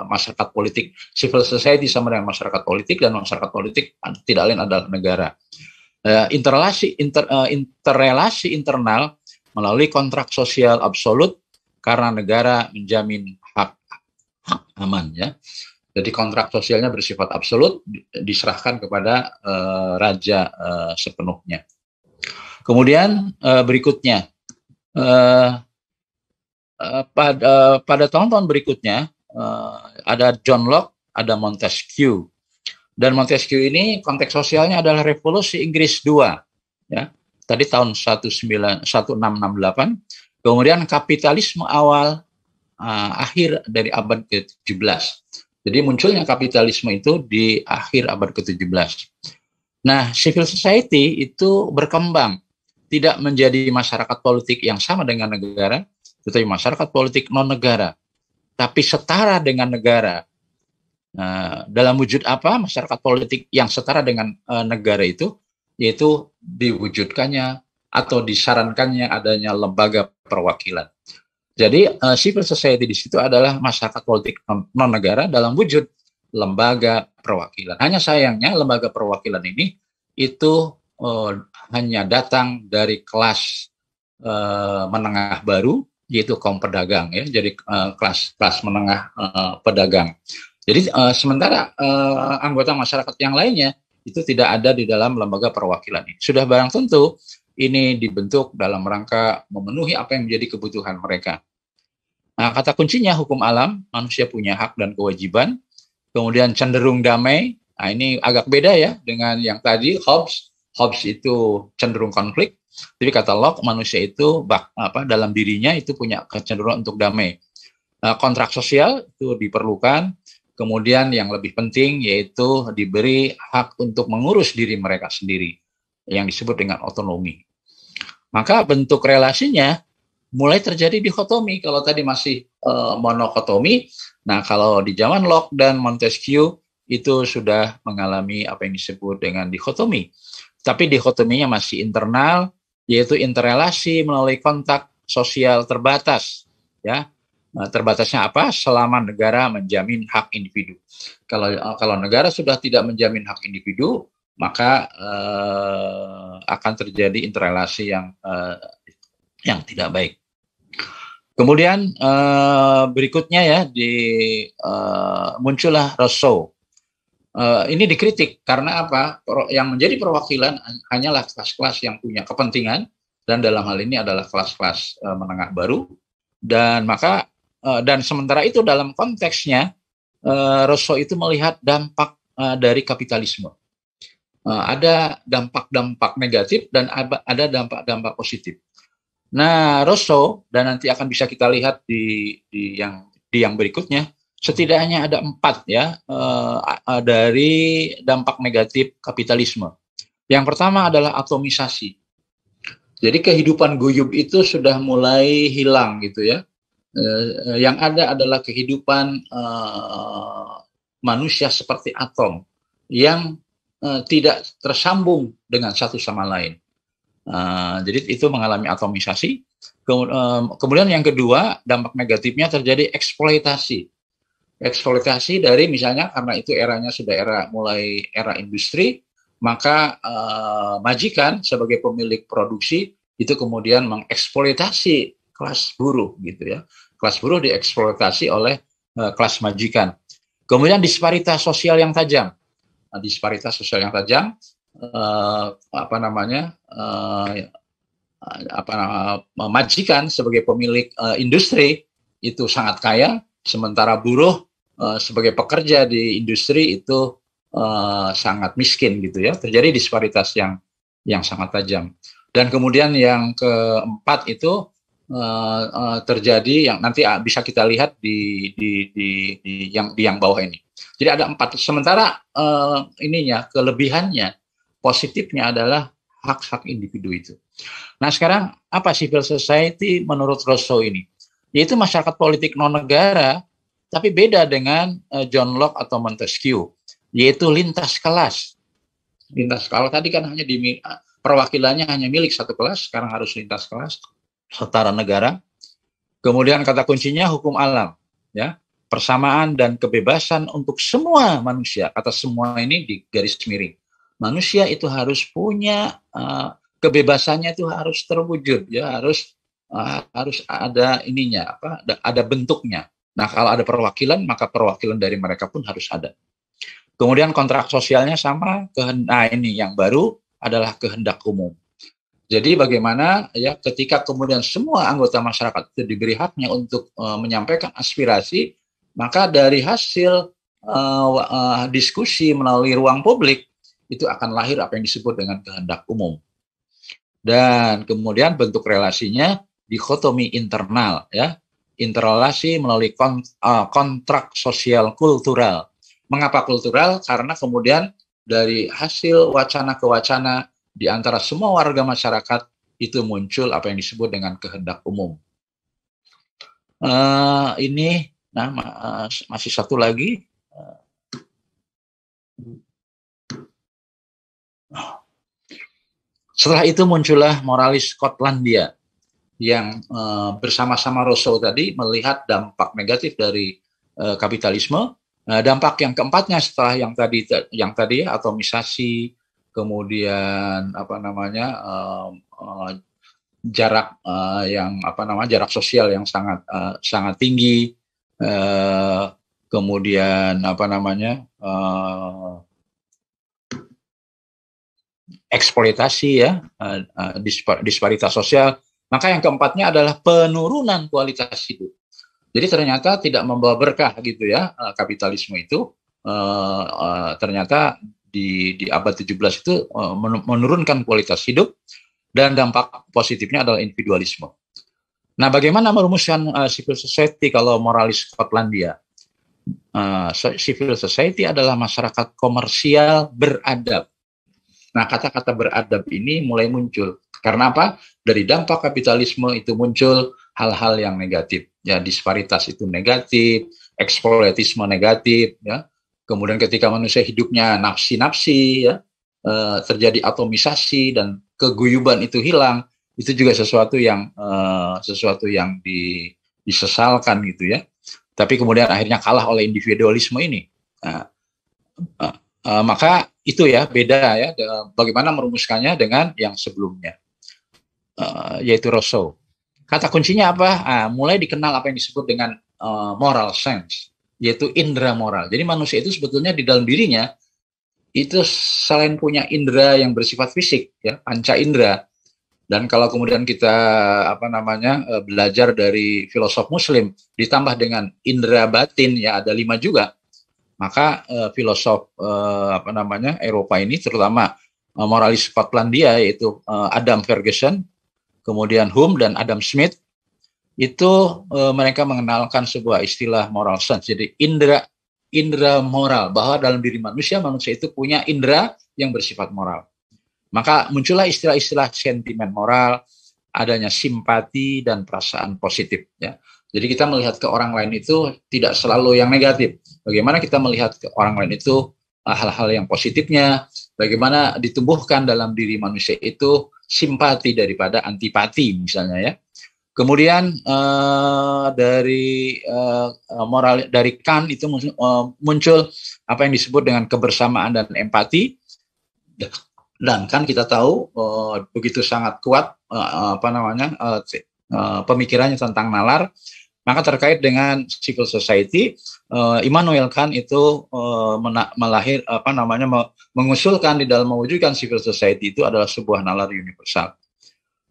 masyarakat politik civil society sama dengan masyarakat politik dan masyarakat politik tidak lain adalah negara. Uh, eh, interrelasi inter, uh, interrelasi internal melalui kontrak sosial absolut karena negara menjamin hak, hak aman ya. Jadi kontrak sosialnya bersifat absolut diserahkan kepada uh, raja uh, sepenuhnya. Kemudian uh, berikutnya uh, Eh, pada eh, pada tahun-tahun berikutnya uh, ada John Locke, ada Montesquieu. Dan Montesquieu ini konteks sosialnya adalah revolusi Inggris II ya. Tadi tahun 1668, kemudian kapitalisme awal uh, akhir dari abad ke-17. Jadi munculnya kapitalisme itu di akhir abad ke-17. Nah, civil society itu berkembang, tidak menjadi masyarakat politik yang sama dengan negara, tetapi masyarakat politik non negara, tapi setara dengan negara. Nah, dalam wujud apa masyarakat politik yang setara dengan uh, negara itu, yaitu diwujudkannya atau disarankannya adanya lembaga perwakilan. Jadi uh, civil society di situ adalah masyarakat politik non negara dalam wujud lembaga perwakilan. Hanya sayangnya lembaga perwakilan ini itu uh, hanya datang dari kelas uh, menengah baru yaitu kaum pedagang ya jadi uh, kelas kelas menengah uh, pedagang jadi uh, sementara uh, anggota masyarakat yang lainnya itu tidak ada di dalam lembaga perwakilan ini sudah barang tentu ini dibentuk dalam rangka memenuhi apa yang menjadi kebutuhan mereka nah kata kuncinya hukum alam manusia punya hak dan kewajiban kemudian cenderung damai nah ini agak beda ya dengan yang tadi Hobbes Hobbes itu cenderung konflik tapi kata Locke manusia itu bak, apa dalam dirinya itu punya kecenderungan untuk damai. Nah, kontrak sosial itu diperlukan. Kemudian yang lebih penting yaitu diberi hak untuk mengurus diri mereka sendiri yang disebut dengan otonomi. Maka bentuk relasinya mulai terjadi dikotomi. Kalau tadi masih e, monokotomi, nah kalau di zaman Locke dan Montesquieu itu sudah mengalami apa yang disebut dengan dikotomi. Tapi dikotominya masih internal, yaitu interrelasi melalui kontak sosial terbatas ya nah, terbatasnya apa selama negara menjamin hak individu kalau kalau negara sudah tidak menjamin hak individu maka eh, akan terjadi interrelasi yang eh, yang tidak baik kemudian eh, berikutnya ya di eh, muncullah Rousseau Eh, ini dikritik karena apa? Yang menjadi perwakilan hanyalah kelas-kelas yang punya kepentingan dan dalam hal ini adalah kelas-kelas eh, menengah baru dan maka eh, dan sementara itu dalam konteksnya uh, Rousseau itu melihat dampak dari kapitalisme. ada dampak-dampak negatif dan ada dampak-dampak positif. Nah, Rousseau dan nanti akan bisa kita lihat di, di yang di yang berikutnya setidaknya ada empat ya eh, dari dampak negatif kapitalisme. Yang pertama adalah atomisasi. Jadi kehidupan guyub itu sudah mulai hilang gitu ya. Eh, yang ada adalah kehidupan eh, manusia seperti atom yang tidak tersambung dengan satu sama lain. jadi itu mengalami atomisasi. Kemudian yang kedua dampak negatifnya terjadi eksploitasi eksploitasi dari misalnya karena itu eranya sudah era mulai era industri, maka eh, majikan sebagai pemilik produksi itu kemudian mengeksploitasi kelas buruh gitu ya. Kelas buruh dieksploitasi oleh eh, kelas majikan. Kemudian disparitas sosial yang tajam. Nah, disparitas sosial yang tajam eh, apa namanya? Eh, apa majikan sebagai pemilik eh, industri itu sangat kaya Sementara buruh uh, sebagai pekerja di industri itu uh, sangat miskin gitu ya. Terjadi disparitas yang yang sangat tajam. Dan kemudian yang keempat itu uh, uh, terjadi yang nanti bisa kita lihat di di di, di yang di yang bawah ini. Jadi ada empat. Sementara uh, ininya kelebihannya positifnya adalah hak-hak individu itu. Nah sekarang apa civil society menurut Rousseau ini? yaitu masyarakat politik non negara, tapi beda dengan uh, John Locke atau Montesquieu, yaitu lintas kelas. Lintas kalau tadi kan hanya di eh, perwakilannya hanya milik satu kelas, sekarang harus lintas kelas, setara negara. Kemudian kata kuncinya hukum alam, ya persamaan dan kebebasan untuk semua manusia. Kata semua ini di garis miring. Manusia itu harus punya uh, kebebasannya itu harus terwujud, ya harus Ah, harus ada ininya apa ada, ada bentuknya. Nah, kalau ada perwakilan maka perwakilan dari mereka pun harus ada. Kemudian kontrak sosialnya sama kehendak nah ini yang baru adalah kehendak umum. Jadi bagaimana ya ketika kemudian semua anggota masyarakat itu diberi haknya untuk uh, menyampaikan aspirasi, maka dari hasil uh, uh, diskusi melalui ruang publik itu akan lahir apa yang disebut dengan kehendak umum. Dan kemudian bentuk relasinya dikotomi internal ya interrelasi melalui eh, kontrak sosial kultural. Mengapa kultural? Karena kemudian dari hasil wacana ke wacana di antara semua warga masyarakat itu muncul apa yang disebut dengan kehendak umum. Uh, ini, nah ma eh, masih satu lagi. Setelah itu muncullah moralis Skotlandia yang uh, bersama-sama Rousseau tadi melihat dampak negatif dari uh, kapitalisme. Uh, dampak yang keempatnya setelah yang tadi yang tadi ya, atomisasi, kemudian apa namanya uh, uh, jarak uh, yang apa namanya jarak sosial yang sangat uh, sangat tinggi, uh, kemudian apa namanya uh, eksploitasi ya uh, uh, dispar disparitas sosial maka yang keempatnya adalah penurunan kualitas hidup. Jadi ternyata tidak membawa berkah gitu ya eh, kapitalisme itu. Eh, eh, ternyata di, di abad 17 itu menurunkan kualitas hidup dan dampak positifnya adalah individualisme. Nah, bagaimana merumuskan civil society kalau moralis Skotlandia? civil society adalah masyarakat komersial beradab. Nah, kata-kata beradab ini mulai muncul karena apa? Dari dampak kapitalisme itu muncul hal-hal yang negatif. Ya, disparitas itu negatif, eksploitisme negatif, ya. Kemudian ketika manusia hidupnya nafsi-nafsi, ya, eh, terjadi atomisasi dan keguyuban itu hilang, itu juga sesuatu yang eh, sesuatu yang di, disesalkan gitu ya. Tapi kemudian akhirnya kalah oleh individualisme ini. Nah, eh, eh, maka itu ya beda ya eh, bagaimana merumuskannya dengan yang sebelumnya. Eh, yaitu Rousseau. Kata kuncinya apa? Uh, mulai dikenal apa yang disebut dengan uh, moral sense, yaitu indera moral. Jadi manusia itu sebetulnya di dalam dirinya itu selain punya indera yang bersifat fisik, ya panca indera. Dan kalau kemudian kita apa namanya eh, belajar dari filosof Muslim ditambah dengan indera batin, ya ada lima juga maka filosof apa namanya Eropa ini terutama moralis Skotlandia yaitu Adam Ferguson kemudian Hume dan Adam Smith itu e, mereka mengenalkan sebuah istilah moral sense. Jadi indera indera moral bahwa dalam diri manusia manusia itu punya indera yang bersifat moral. Maka muncullah istilah-istilah sentimen moral, adanya simpati dan perasaan positif ya. Jadi kita melihat ke orang lain itu tidak selalu yang negatif. Bagaimana kita melihat ke orang lain itu eh, hal-hal yang positifnya, bagaimana ditumbuhkan dalam diri manusia itu simpati daripada antipati misalnya ya. Kemudian uh, dari uh, moral dari Kant itu eh, muncul, apa yang disebut dengan kebersamaan dan empati. Dan kan kita tahu uh, begitu sangat kuat uh, apa namanya uh, uh, pemikirannya tentang nalar maka terkait dengan civil society, uh, Immanuel Kant itu uh, melahir apa namanya mengusulkan di dalam mewujudkan civil society itu adalah sebuah nalar universal.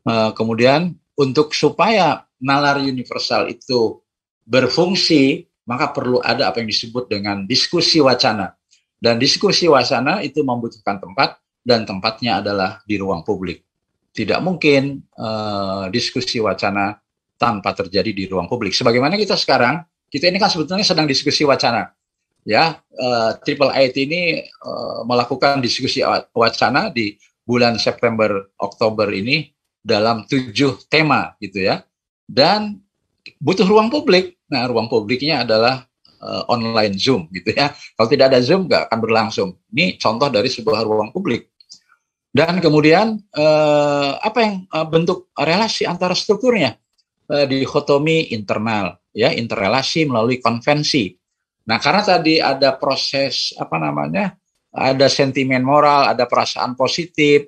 Uh, kemudian untuk supaya nalar universal itu berfungsi, maka perlu ada apa yang disebut dengan diskusi wacana. Dan diskusi wacana itu membutuhkan tempat dan tempatnya adalah di ruang publik. Tidak mungkin uh, diskusi wacana tanpa terjadi di ruang publik. Sebagaimana kita sekarang, kita ini kan sebetulnya sedang diskusi wacana. Ya, uh, Triple IT ini uh, melakukan diskusi wacana di bulan September Oktober ini dalam tujuh tema gitu ya. Dan butuh ruang publik. Nah, ruang publiknya adalah uh, online Zoom gitu ya. Kalau tidak ada Zoom nggak akan berlangsung. Ini contoh dari sebuah ruang publik. Dan kemudian uh, apa yang uh, bentuk relasi antara strukturnya? eh, dikotomi internal ya interrelasi melalui konvensi. Nah, karena tadi ada proses apa namanya? ada sentimen moral, ada perasaan positif.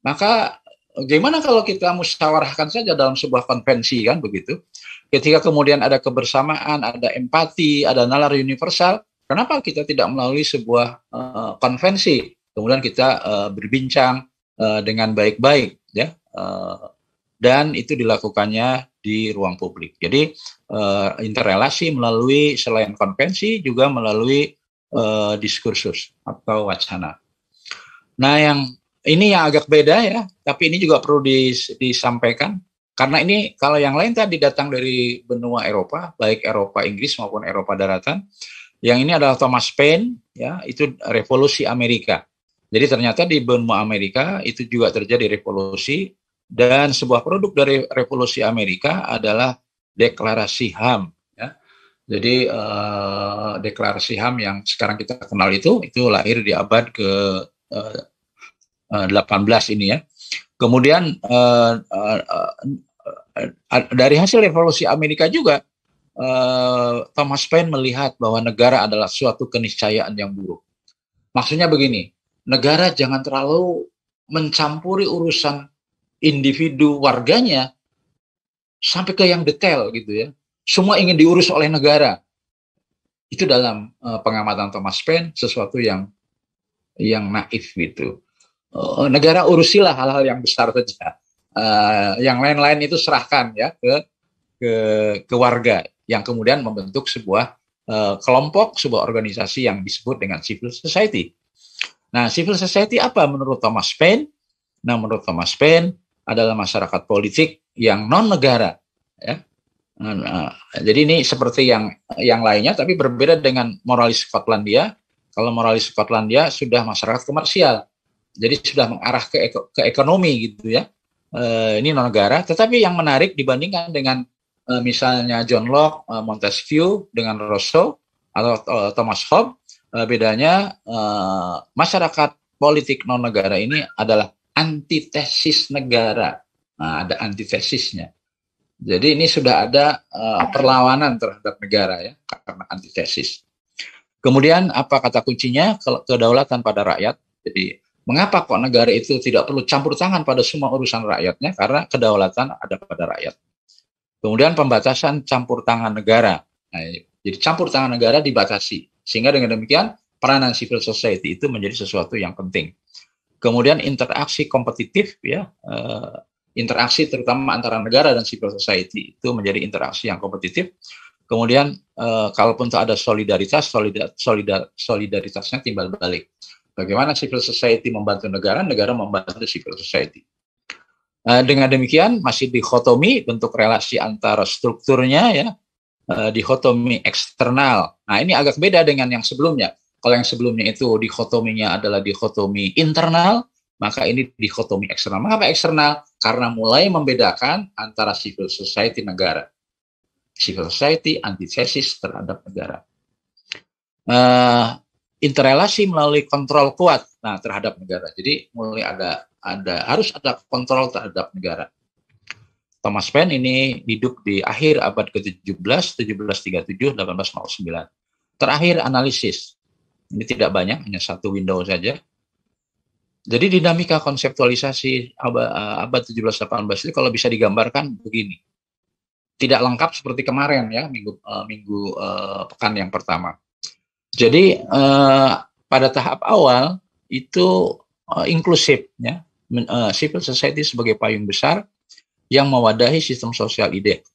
Maka gimana kalau kita musyawarahkan saja dalam sebuah konvensi kan begitu? Ketika kemudian ada kebersamaan, ada empati, ada nalar universal, kenapa kita tidak melalui sebuah uh, konvensi? Kemudian kita uh, berbincang uh, dengan baik-baik ya. Uh, dan itu dilakukannya di ruang publik. Jadi uh, interrelasi melalui selain konvensi juga melalui uh, diskursus atau wacana. Nah, yang ini yang agak beda ya, tapi ini juga perlu dis, disampaikan karena ini kalau yang lain tadi datang dari benua Eropa, baik Eropa Inggris maupun Eropa daratan. Yang ini adalah Thomas Paine ya, itu revolusi Amerika. Jadi ternyata di benua Amerika itu juga terjadi revolusi dan sebuah produk dari revolusi Amerika adalah deklarasi HAM. Ya. Jadi eh, deklarasi HAM yang sekarang kita kenal itu, itu lahir di abad ke eh, 18 eh, ini ya. Kemudian eh, eh, eh, dari hasil revolusi Amerika juga eh, Thomas Paine melihat bahwa negara adalah suatu keniscayaan yang buruk. Maksudnya begini, negara jangan terlalu mencampuri urusan individu warganya sampai ke yang detail gitu ya. Semua ingin diurus oleh negara. Itu dalam uh, pengamatan Thomas Paine sesuatu yang yang naif gitu. Uh, negara urusilah hal-hal yang besar saja. Uh, yang lain-lain itu serahkan ya ke ke ke warga yang kemudian membentuk sebuah uh, kelompok, sebuah organisasi yang disebut dengan civil society. Nah, civil society apa menurut Thomas Paine? Nah, menurut Thomas Paine adalah masyarakat politik yang non negara ya nah, nah, jadi ini seperti yang yang lainnya tapi berbeda dengan moralis Skotlandia. Kalau moralis Skotlandia sudah masyarakat komersial, jadi sudah mengarah ke eko, ke ekonomi gitu ya. Eh, ini non negara. Tetapi yang menarik dibandingkan dengan eh, misalnya John Locke, eh, Montesquieu dengan Rousseau atau Thomas Hobbes, bedanya masyarakat politik non negara ini adalah antitesis negara. Nah, ada antitesisnya. Jadi ini sudah ada uh, perlawanan terhadap negara ya karena antitesis. Kemudian apa kata kuncinya kedaulatan pada rakyat. Jadi mengapa kok negara itu tidak perlu campur tangan pada semua urusan rakyatnya karena kedaulatan ada pada rakyat. Kemudian pembatasan campur tangan negara. Nah, jadi campur tangan negara dibatasi sehingga dengan demikian peranan civil society itu menjadi sesuatu yang penting. Kemudian interaksi kompetitif ya, uh, interaksi terutama antara negara dan civil society itu menjadi interaksi yang kompetitif. Kemudian uh, kalaupun tak ada solidaritas, solidar, solidar, solidaritasnya timbal balik. Bagaimana civil society membantu negara, negara membantu civil society. uh, dengan demikian masih dikotomi bentuk relasi antara strukturnya ya, uh, dikotomi eksternal. Nah ini agak beda dengan yang sebelumnya. Kalau yang sebelumnya itu dikotominya adalah dikotomi internal, maka ini dikotomi eksternal. Mengapa eksternal? Karena mulai membedakan antara civil society negara. Civil society antitesis terhadap negara. Uh, eh, interelasi melalui kontrol kuat nah terhadap negara. Jadi mulai ada ada harus ada kontrol terhadap negara. Thomas Paine ini hidup di akhir abad ke-17, 1737, 1809. Terakhir analisis. Ini tidak banyak, hanya satu window saja. Jadi dinamika konseptualisasi abad, eh, abad 17-18 itu kalau bisa digambarkan begini. Tidak lengkap seperti kemarin ya, minggu, eh, minggu uh, pekan yang pertama. Jadi uh, pada tahap awal itu uh, inklusif ya, Men, uh, civil society sebagai payung besar yang mewadahi sistem sosial ide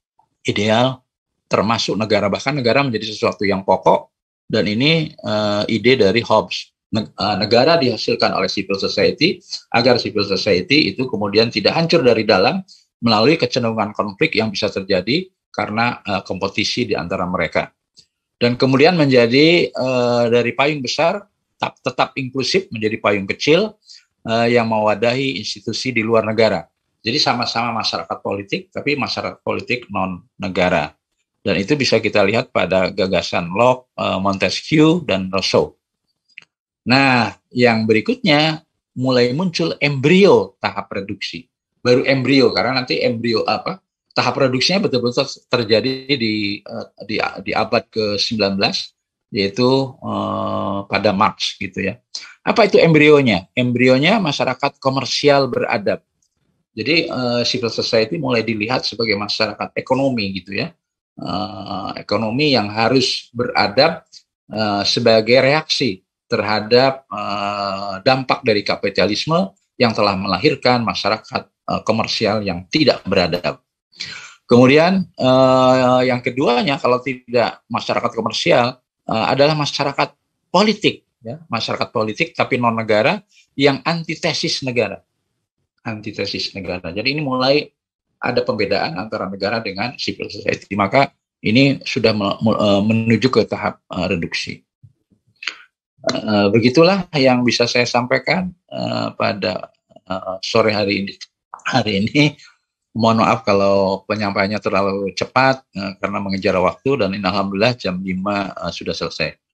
ideal termasuk negara bahkan negara menjadi sesuatu yang pokok dan ini uh, ide dari Hobbes eh, negara dihasilkan oleh civil society agar civil society itu kemudian tidak hancur dari dalam melalui kecenderungan konflik yang bisa terjadi karena uh, kompetisi di antara mereka dan kemudian menjadi uh, dari payung besar tetap, tetap inklusif menjadi payung kecil uh, yang mewadahi institusi di luar negara jadi sama-sama masyarakat politik tapi masyarakat politik non negara dan itu bisa kita lihat pada gagasan Locke, eh, Montesquieu, dan Rousseau. Nah, yang berikutnya mulai muncul embrio tahap produksi. Baru embrio karena nanti embrio apa? Tahap produksinya betul-betul terjadi di eh, di di abad ke-19 yaitu eh, pada Marx gitu ya. Apa itu embrionya? Embrionya masyarakat komersial beradab. Jadi eh, civil society mulai dilihat sebagai masyarakat ekonomi gitu ya uh, ekonomi yang harus beradab uh, sebagai reaksi terhadap uh, dampak dari kapitalisme yang telah melahirkan masyarakat uh, komersial yang tidak beradab. Kemudian uh, yang keduanya kalau tidak masyarakat komersial uh, adalah masyarakat politik, ya, masyarakat politik tapi non negara yang antitesis negara, antitesis negara. Jadi ini mulai ada pembedaan antara negara dengan civil society. Maka ini sudah e, menuju ke tahap e, reduksi. E, begitulah yang bisa saya sampaikan pada sore hari ini. Hari ini, mohon maaf kalau penyampaiannya terlalu cepat karena mengejar waktu dan alhamdulillah jam 5 sudah selesai.